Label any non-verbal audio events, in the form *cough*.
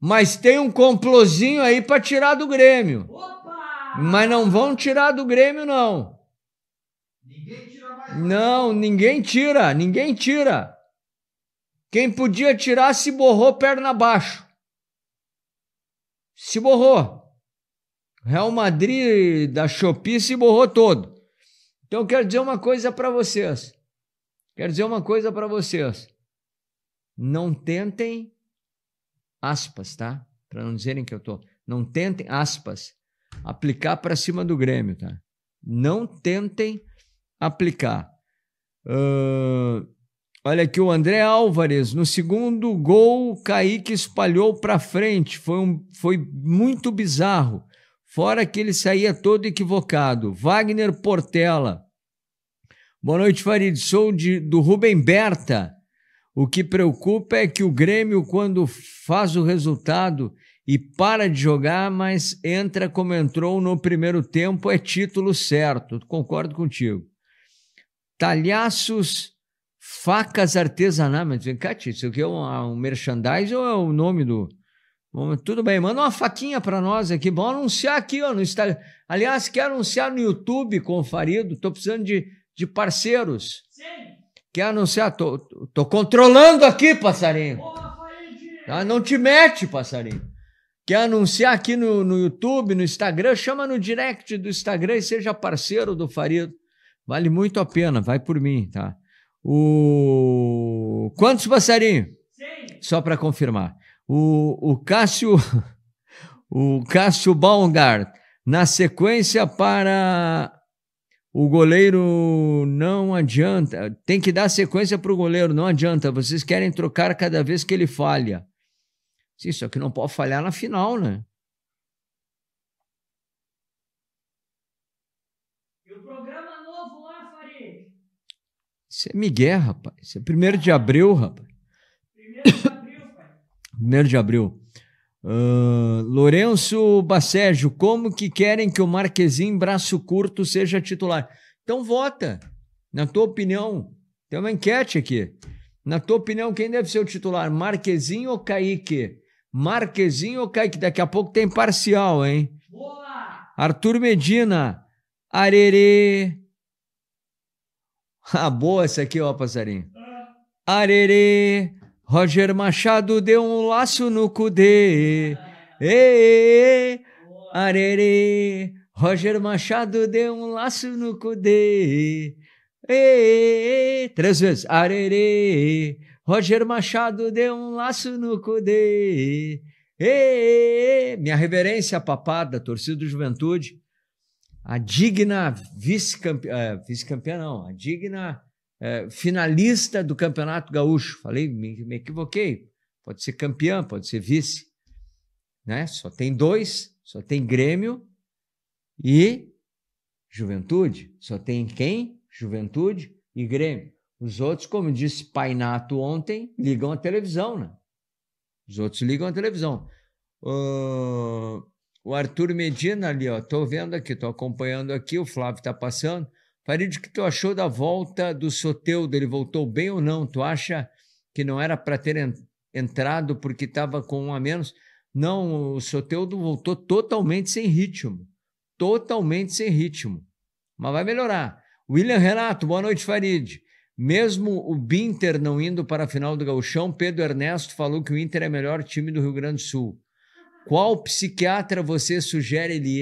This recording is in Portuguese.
Mas tem um complozinho aí para tirar do Grêmio. Opa! Mas não vão tirar do Grêmio, não. Não, ninguém tira, ninguém tira. Quem podia tirar se borrou perna abaixo. Se borrou. Real Madrid da Shopee se borrou todo. Então, quero dizer uma coisa para vocês. Quero dizer uma coisa para vocês não tentem, aspas, tá? Para não dizerem que eu tô. Não tentem, aspas, aplicar para cima do Grêmio, tá? Não tentem aplicar. Uh, olha aqui o André Álvares. No segundo gol, o Kaique espalhou para frente. Foi, um, foi muito bizarro. Fora que ele saía todo equivocado. Wagner Portela. Boa noite, Farid. Sou de, do Rubem Berta. O que preocupa é que o Grêmio, quando faz o resultado e para de jogar, mas entra como entrou no primeiro tempo, é título certo. Concordo contigo. Talhaços, facas artesanais. Mas vem cá, isso aqui é um, ah, um merchandising ou é o nome do. Tudo bem, manda uma faquinha para nós aqui. Vamos anunciar aqui ó, no Instagram. Aliás, quer anunciar no YouTube com o Farido. Estou precisando de, de parceiros. Sim quer é anunciar? Tô, tô controlando aqui, passarinho. Tá? Não te mete, passarinho. Quer anunciar aqui no, no YouTube, no Instagram? Chama no direct do Instagram e seja parceiro do Farido. Vale muito a pena, vai por mim, tá? O... Quantos passarinhos? Só para confirmar. O, o Cássio *laughs* o Cássio Baumgart na sequência para o goleiro não adianta, tem que dar sequência para o goleiro, não adianta. Vocês querem trocar cada vez que ele falha. Sim, só que não pode falhar na final, né? E o programa novo lá, Farid? Isso é Miguel, rapaz. Isso é 1 de abril, rapaz. 1 de abril, pai. 1 de abril. Uh, Lourenço Bacejo, como que querem que o Marquezinho braço curto seja titular? Então vota, na tua opinião. Tem uma enquete aqui. Na tua opinião, quem deve ser o titular? Marquezinho ou Kaique? Marquezinho ou Kaique? Daqui a pouco tem parcial, hein? Boa! Arthur Medina, Arerê. Ah, boa essa aqui, ó, passarinho. Ah. Arerê. Roger Machado deu um laço no Cudê. Ê, arerê. Roger Machado deu um laço no Cudê. Ê, três vezes. Arerê. Roger Machado deu um laço no Cudê. Ê, minha reverência papada, torcida do Juventude. A digna vice-campeã, eh, vice-campeã não, a digna é, finalista do Campeonato Gaúcho. Falei, me, me equivoquei. Pode ser campeão, pode ser vice. Né? Só tem dois, só tem Grêmio e Juventude. Só tem quem? Juventude e Grêmio. Os outros, como disse Painato ontem, ligam a televisão, né? Os outros ligam a televisão. Uh, o Arthur Medina ali, ó, tô vendo aqui, tô acompanhando aqui, o Flávio tá passando. Farid, o que tu achou da volta do Soteudo? Ele voltou bem ou não? Tu acha que não era para ter entrado porque estava com um a menos? Não, o Soteudo voltou totalmente sem ritmo. Totalmente sem ritmo. Mas vai melhorar. William Renato, boa noite, Farid. Mesmo o Binter não indo para a final do Gauchão, Pedro Ernesto falou que o Inter é o melhor time do Rio Grande do Sul. Qual psiquiatra você sugere ele ir?